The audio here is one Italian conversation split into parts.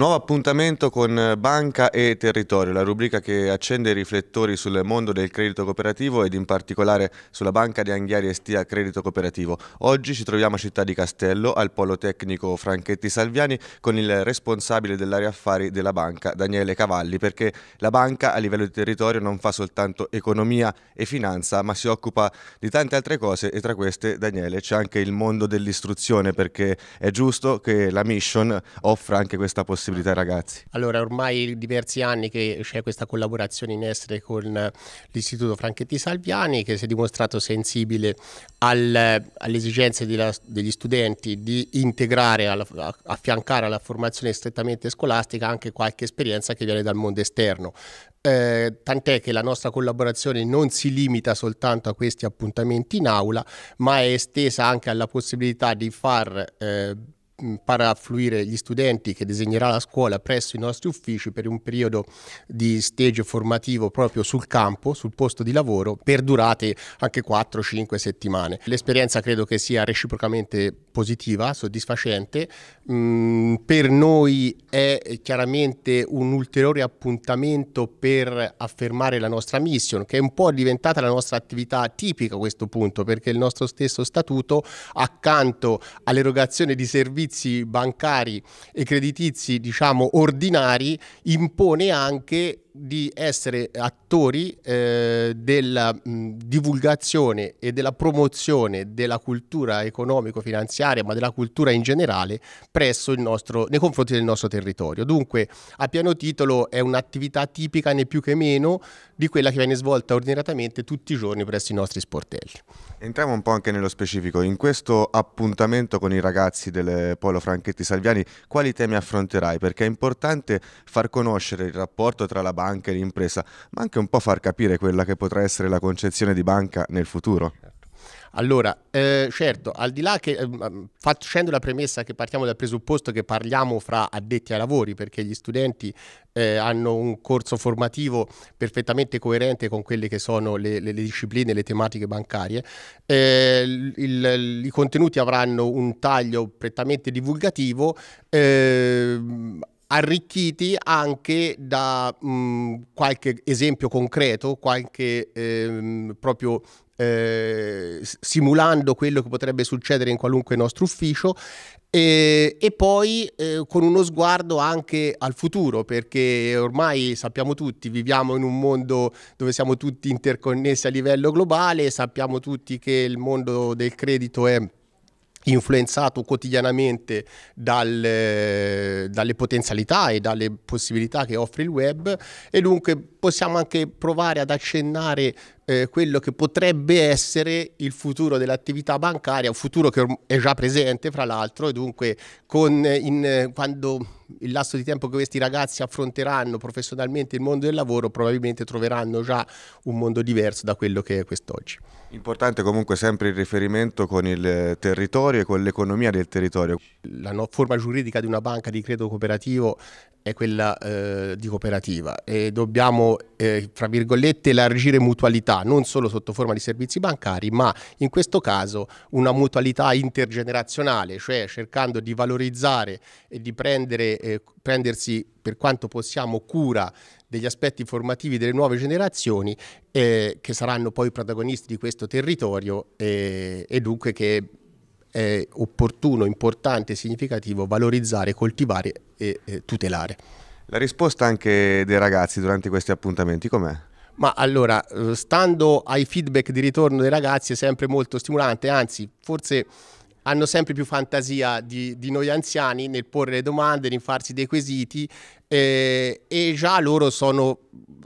Nuovo appuntamento con Banca e Territorio, la rubrica che accende i riflettori sul mondo del credito cooperativo ed in particolare sulla Banca di Anghiari e Stia Credito Cooperativo. Oggi ci troviamo a Città di Castello, al polo tecnico Franchetti Salviani, con il responsabile dell'area affari della banca, Daniele Cavalli, perché la banca a livello di territorio non fa soltanto economia e finanza, ma si occupa di tante altre cose e tra queste, Daniele, c'è anche il mondo dell'istruzione, perché è giusto che la mission offra anche questa possibilità possibilità ai ragazzi? Allora, ormai diversi anni che c'è questa collaborazione in essere con l'Istituto Franchetti Salviani che si è dimostrato sensibile al, alle esigenze della, degli studenti di integrare, alla, affiancare alla formazione strettamente scolastica anche qualche esperienza che viene dal mondo esterno. Eh, tant'è che la nostra collaborazione non si limita soltanto a questi appuntamenti in aula, ma è estesa anche alla possibilità di far eh, farà affluire gli studenti che disegnerà la scuola presso i nostri uffici per un periodo di stage formativo proprio sul campo, sul posto di lavoro, per durate anche 4-5 settimane. L'esperienza credo che sia reciprocamente positiva, soddisfacente. Mm, per noi è chiaramente un ulteriore appuntamento per affermare la nostra mission, che è un po' diventata la nostra attività tipica a questo punto, perché il nostro stesso statuto, accanto all'erogazione di servizi servizi bancari e creditizi, diciamo, ordinari impone anche di essere attori eh, della mh, divulgazione e della promozione della cultura economico-finanziaria, ma della cultura in generale, presso il nostro, nei confronti del nostro territorio. Dunque, a pieno titolo è un'attività tipica né più che meno di quella che viene svolta ordinatamente tutti i giorni presso i nostri sportelli. Entriamo un po' anche nello specifico, in questo appuntamento con i ragazzi del Polo Franchetti Salviani, quali temi affronterai? Perché è importante far conoscere il rapporto tra la banca banca l'impresa, ma anche un po' far capire quella che potrà essere la concezione di banca nel futuro. Certo. Allora, eh, certo, al di là che eh, facendo la premessa che partiamo dal presupposto che parliamo fra addetti ai lavori, perché gli studenti eh, hanno un corso formativo perfettamente coerente con quelle che sono le, le, le discipline, le tematiche bancarie, eh, il, il, i contenuti avranno un taglio prettamente divulgativo ehm, arricchiti anche da mh, mm, qualche esempio concreto, qualche ehm, proprio eh, simulando quello che potrebbe succedere in qualunque nostro ufficio eh, e poi eh, con uno sguardo anche al futuro perché ormai sappiamo tutti viviamo in un mondo dove siamo tutti interconnessi a livello globale sappiamo tutti che il mondo del credito è influenzato quotidianamente dal, eh, dalle potenzialità e dalle possibilità che offre il web e dunque possiamo anche provare ad accennare eh, quello che potrebbe essere il futuro dell'attività bancaria, un futuro che è già presente fra l'altro e dunque con, eh, in, eh, quando il lasso di tempo che questi ragazzi affronteranno professionalmente il mondo del lavoro, probabilmente troveranno già un mondo diverso da quello che è quest'oggi. Importante comunque sempre il riferimento con il territorio e con l'economia del territorio. La no forma giuridica di una banca di credito cooperativo è quella eh, di cooperativa e dobbiamo, eh, fra virgolette, elargire mutualità, non solo sotto forma di servizi bancari, ma in questo caso una mutualità intergenerazionale, cioè cercando di valorizzare e di prendere eh, prendersi per quanto possiamo cura degli aspetti formativi delle nuove generazioni eh, che saranno poi protagonisti di questo territorio eh, e dunque che è opportuno, importante e significativo valorizzare, coltivare e tutelare. La risposta anche dei ragazzi durante questi appuntamenti com'è? Ma allora, eh, stando ai feedback di ritorno dei ragazzi è sempre molto stimolante, anzi forse hanno sempre più fantasia di, di noi anziani nel porre le domande, nel farsi dei quesiti eh, e già loro sono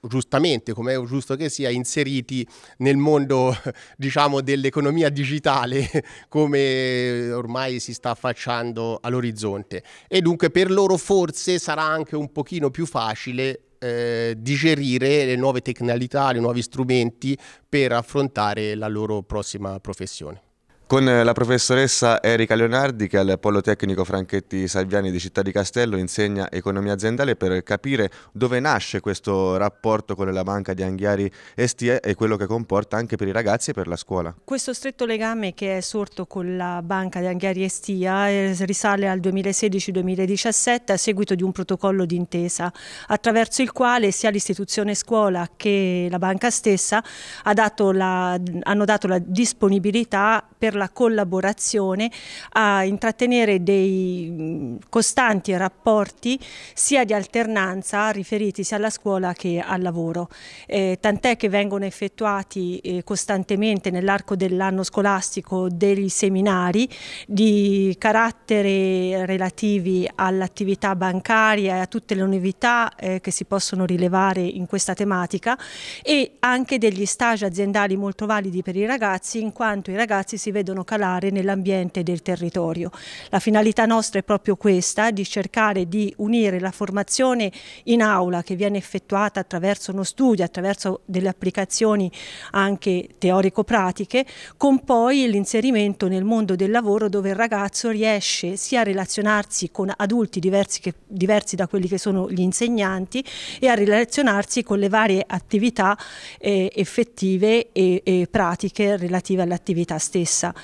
giustamente, come è giusto che sia, inseriti nel mondo diciamo, dell'economia digitale come ormai si sta affacciando all'orizzonte e dunque per loro forse sarà anche un pochino più facile eh, digerire le nuove tecnicalità, i nuovi strumenti per affrontare la loro prossima professione con eh, la professoressa Erika Leonardi che al Polo Tecnico Franchetti Salviani di Città di Castello insegna economia aziendale per capire dove nasce questo rapporto con la banca di Anghiari Estie e quello che comporta anche per i ragazzi e per la scuola. Questo stretto legame che è sorto con la banca di Anghiari Estia eh, risale al 2016-2017 a seguito di un protocollo d'intesa attraverso il quale sia l'istituzione scuola che la banca stessa ha dato la, hanno dato la disponibilità per la collaborazione, a intrattenere dei costanti rapporti sia di alternanza riferiti sia alla scuola che al lavoro. Eh, Tant'è che vengono effettuati eh, costantemente nell'arco dell'anno scolastico dei seminari di carattere relativi all'attività bancaria e a tutte le novità eh, che si possono rilevare in questa tematica e anche degli stage aziendali molto validi per i ragazzi in quanto i ragazzi si vedono vedono calare nell'ambiente del territorio. La finalità nostra è proprio questa, di cercare di unire la formazione in aula che viene effettuata attraverso uno studio, attraverso delle applicazioni anche teorico-pratiche, con poi l'inserimento nel mondo del lavoro dove il ragazzo riesce sia a relazionarsi con adulti diversi, che, diversi da quelli che sono gli insegnanti e a relazionarsi con le varie attività eh, effettive e, e pratiche relative all'attività stessa.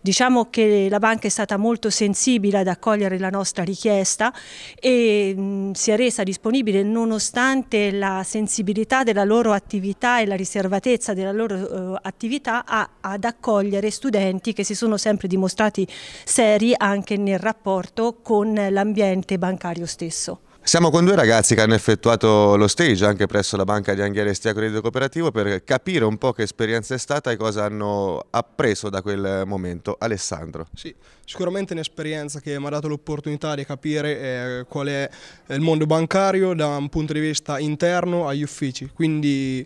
Diciamo che la banca è stata molto sensibile ad accogliere la nostra richiesta e mh, mm, si è resa disponibile nonostante la sensibilità della loro attività e la riservatezza della loro eh, attività a, ad accogliere studenti che si sono sempre dimostrati seri anche nel rapporto con l'ambiente bancario stesso. Siamo con due ragazzi che hanno effettuato lo stage anche presso la banca di Anghiera Estia Credito Cooperativo per capire un po' che esperienza è stata e cosa hanno appreso da quel momento. Alessandro. Sì, sicuramente un'esperienza che mi ha dato l'opportunità di capire eh, qual è il mondo bancario da un punto di vista interno agli uffici, quindi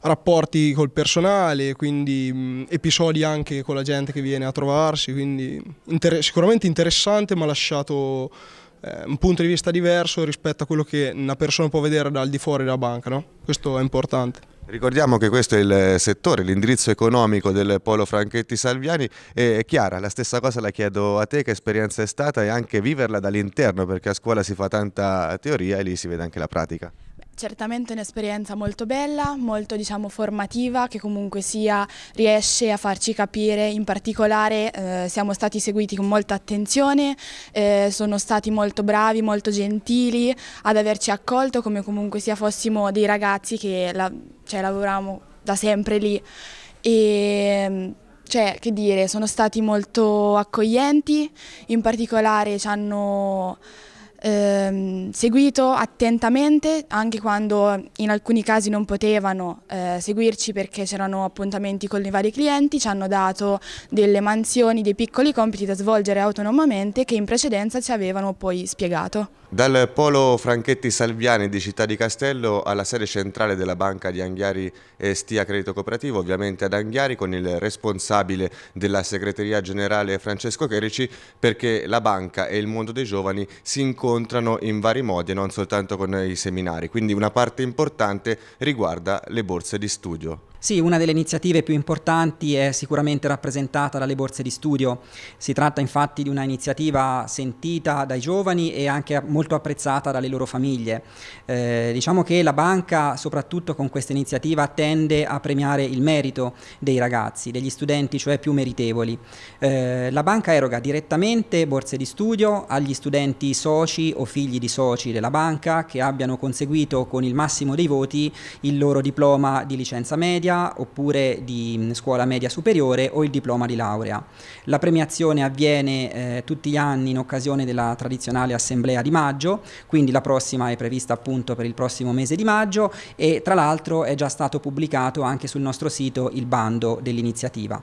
rapporti col personale, quindi mh, episodi anche con la gente che viene a trovarsi, quindi inter sicuramente interessante ma ha lasciato eh, un punto di vista diverso rispetto a quello che una persona può vedere dal di fuori della banca, no? questo è importante. Ricordiamo che questo è il settore, l'indirizzo economico del Polo Franchetti Salviani. E Chiara, la stessa cosa la chiedo a te, che esperienza è stata e anche viverla dall'interno, perché a scuola si fa tanta teoria e lì si vede anche la pratica. Certamente un'esperienza molto bella, molto diciamo, formativa, che comunque sia riesce a farci capire, in particolare eh, siamo stati seguiti con molta attenzione, eh, sono stati molto bravi, molto gentili ad averci accolto come comunque sia fossimo dei ragazzi che la, cioè, lavoravamo da sempre lì. E, cioè, che dire, sono stati molto accoglienti, in particolare ci hanno ehm, seguito attentamente anche quando in alcuni casi non potevano eh, seguirci perché c'erano appuntamenti con i vari clienti, ci hanno dato delle mansioni, dei piccoli compiti da svolgere autonomamente che in precedenza ci avevano poi spiegato. Dal polo Franchetti Salviani di Città di Castello alla sede centrale della banca di Anghiari e Stia Credito Cooperativo, ovviamente ad Anghiari con il responsabile della segreteria generale Francesco Cherici perché la banca e il mondo dei giovani si incontrano incontrano in vari modi e non soltanto con i seminari, quindi una parte importante riguarda le borse di studio. Sì, una delle iniziative più importanti è sicuramente rappresentata dalle borse di studio. Si tratta infatti di una iniziativa sentita dai giovani e anche molto apprezzata dalle loro famiglie. Eh, diciamo che la banca, soprattutto con questa iniziativa, tende a premiare il merito dei ragazzi, degli studenti, cioè più meritevoli. Eh, la banca eroga direttamente borse di studio agli studenti soci o figli di soci della banca che abbiano conseguito con il massimo dei voti il loro diploma di licenza media media oppure di mm, scuola media superiore o il diploma di laurea. La premiazione avviene eh, tutti gli anni in occasione della tradizionale assemblea di maggio, quindi la prossima è prevista appunto per il prossimo mese di maggio e tra l'altro è già stato pubblicato anche sul nostro sito il bando dell'iniziativa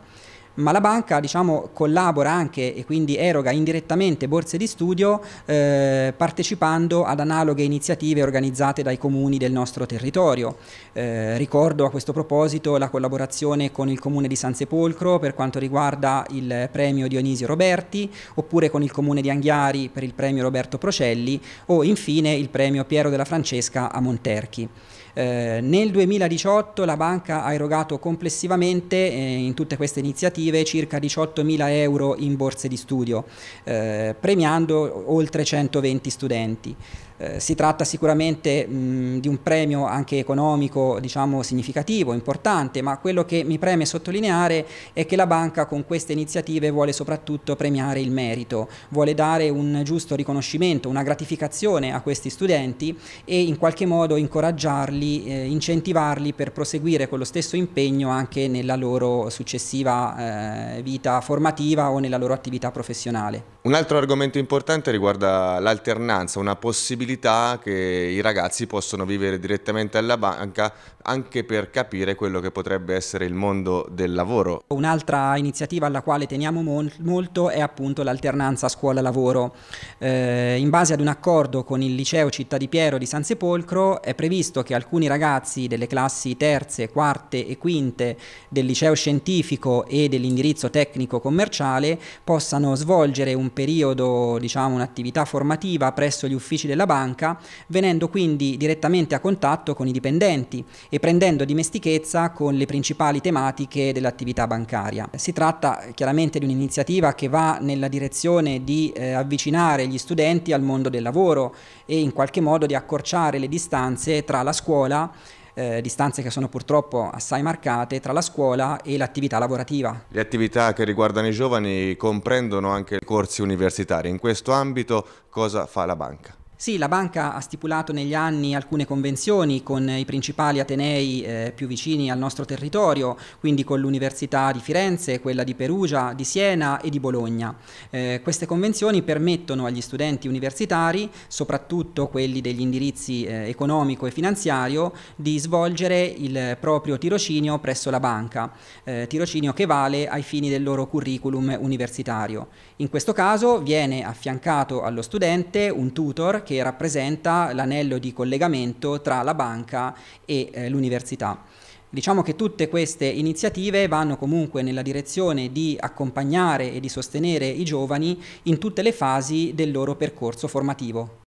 ma la banca diciamo, collabora anche e quindi eroga indirettamente borse di studio eh, partecipando ad analoghe iniziative organizzate dai comuni del nostro territorio. Eh, ricordo a questo proposito la collaborazione con il comune di San Sepolcro per quanto riguarda il premio Dionisio Roberti, oppure con il comune di Anghiari per il premio Roberto Procelli o infine il premio Piero della Francesca a Monterchi. Eh, nel 2018 la banca ha erogato complessivamente eh, in tutte queste iniziative circa 18.000 euro in borse di studio, eh, premiando oltre 120 studenti. Eh, si tratta sicuramente mh, di un premio anche economico diciamo, significativo, importante, ma quello che mi preme sottolineare è che la banca con queste iniziative vuole soprattutto premiare il merito, vuole dare un giusto riconoscimento, una gratificazione a questi studenti e in qualche modo incoraggiarli, eh, incentivarli per proseguire con lo stesso impegno anche nella loro successiva eh, vita formativa o nella loro attività professionale. Un altro argomento importante riguarda l'alternanza, una possibilità che i ragazzi possono vivere direttamente alla banca anche per capire quello che potrebbe essere il mondo del lavoro. Un'altra iniziativa alla quale teniamo mol molto è appunto l'alternanza scuola-lavoro. Eh, in base ad un accordo con il liceo Città di Piero di San Sepolcro è previsto che alcuni ragazzi delle classi terze, quarte e quinte del liceo scientifico e dell'indirizzo tecnico commerciale possano svolgere un periodo diciamo, un'attività formativa presso gli uffici della banca, venendo quindi direttamente a contatto con i dipendenti e prendendo dimestichezza con le principali tematiche dell'attività bancaria. Si tratta chiaramente di un'iniziativa che va nella direzione di eh, avvicinare gli studenti al mondo del lavoro e in qualche modo di accorciare le distanze tra la scuola eh, distanze che sono purtroppo assai marcate tra la scuola e l'attività lavorativa. Le attività che riguardano i giovani comprendono anche i corsi universitari. In questo ambito cosa fa la banca? Sì, la banca ha stipulato negli anni alcune convenzioni con i principali atenei eh, più vicini al nostro territorio, quindi con l'Università di Firenze, quella di Perugia, di Siena e di Bologna. Eh, queste convenzioni permettono agli studenti universitari, soprattutto quelli degli indirizzi eh, economico e finanziario, di svolgere il proprio tirocinio presso la banca, eh, tirocinio che vale ai fini del loro curriculum universitario. In questo caso viene affiancato allo studente un tutor che rappresenta l'anello di collegamento tra la banca e eh, l'università. Diciamo che tutte queste iniziative vanno comunque nella direzione di accompagnare e di sostenere i giovani in tutte le fasi del loro percorso formativo.